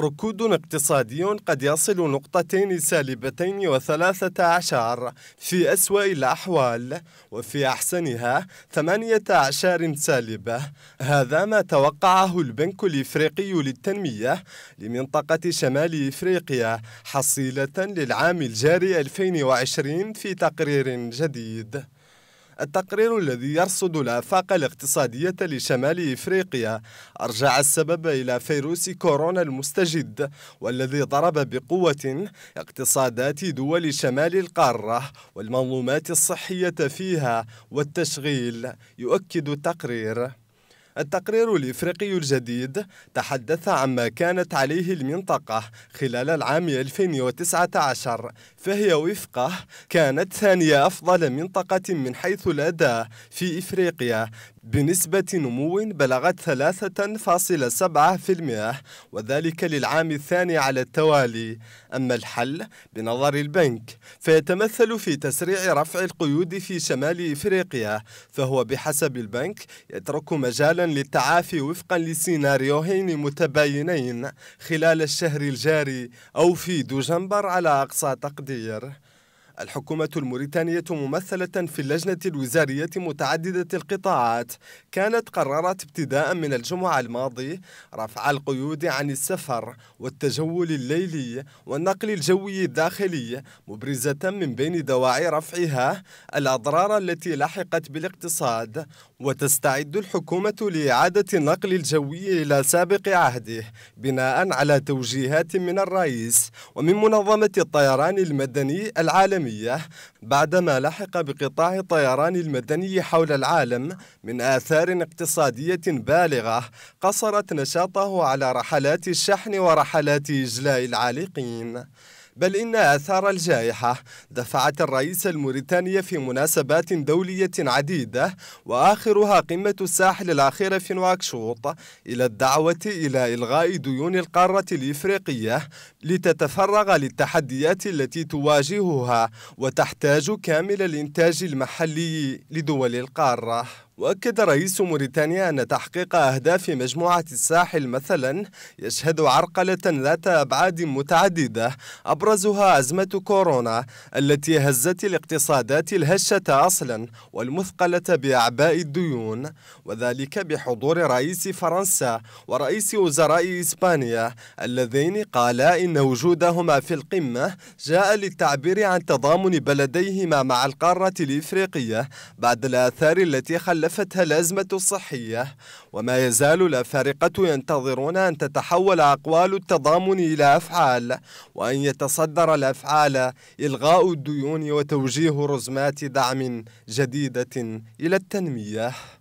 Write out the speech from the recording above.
ركود اقتصادي قد يصل نقطتين سالبتين وثلاثة عشر في أسوأ الأحوال وفي أحسنها ثمانية عشر سالبة هذا ما توقعه البنك الإفريقي للتنمية لمنطقة شمال إفريقيا حصيلة للعام الجاري 2020 في تقرير جديد التقرير الذي يرصد الآفاق الاقتصادية لشمال إفريقيا أرجع السبب إلى فيروس كورونا المستجد والذي ضرب بقوة اقتصادات دول شمال القارة والمنظومات الصحية فيها والتشغيل يؤكد التقرير التقرير الإفريقي الجديد تحدث عما كانت عليه المنطقة خلال العام 2019 فهي وفقه كانت ثانية أفضل منطقة من حيث الأداء في إفريقيا بنسبة نمو بلغت 3.7% وذلك للعام الثاني على التوالي أما الحل بنظر البنك فيتمثل في تسريع رفع القيود في شمال إفريقيا فهو بحسب البنك يترك مجالا للتعافي وفقا لسيناريوهين متباينين خلال الشهر الجاري أو في دجنبر على أقصى تقدير الحكومة الموريتانية ممثلة في اللجنة الوزارية متعددة القطاعات كانت قررت ابتداء من الجمعة الماضي رفع القيود عن السفر والتجول الليلي والنقل الجوي الداخلي مبرزة من بين دواعي رفعها الأضرار التي لحقت بالاقتصاد وتستعد الحكومة لإعادة النقل الجوي إلى سابق عهده بناء على توجيهات من الرئيس ومن منظمة الطيران المدني العالمي العالمية بعدما لحق بقطاع الطيران المدني حول العالم من آثار اقتصادية بالغة قصرت نشاطه على رحلات الشحن ورحلات إجلاء العالقين بل إن آثار الجائحة دفعت الرئيس الموريتاني في مناسبات دولية عديدة وآخرها قمة الساحل الأخيرة في نواكشوط إلى الدعوة إلى إلغاء ديون القارة الإفريقية لتتفرغ للتحديات التي تواجهها وتحتاج كامل الإنتاج المحلي لدول القارة وأكد رئيس موريتانيا أن تحقيق أهداف مجموعة الساحل مثلا يشهد عرقلة ذات أبعاد متعددة أبرزها أزمة كورونا التي هزت الاقتصادات الهشة أصلا والمثقلة بأعباء الديون وذلك بحضور رئيس فرنسا ورئيس وزراء إسبانيا الذين قالا إن وجودهما في القمة جاء للتعبير عن تضامن بلديهما مع القارة الإفريقية بعد الآثار التي خلفت كلفتها الأزمة الصحية وما يزال الأفارقة ينتظرون أن تتحول أقوال التضامن إلى أفعال وأن يتصدر الأفعال إلغاء الديون وتوجيه رزمات دعم جديدة إلى التنمية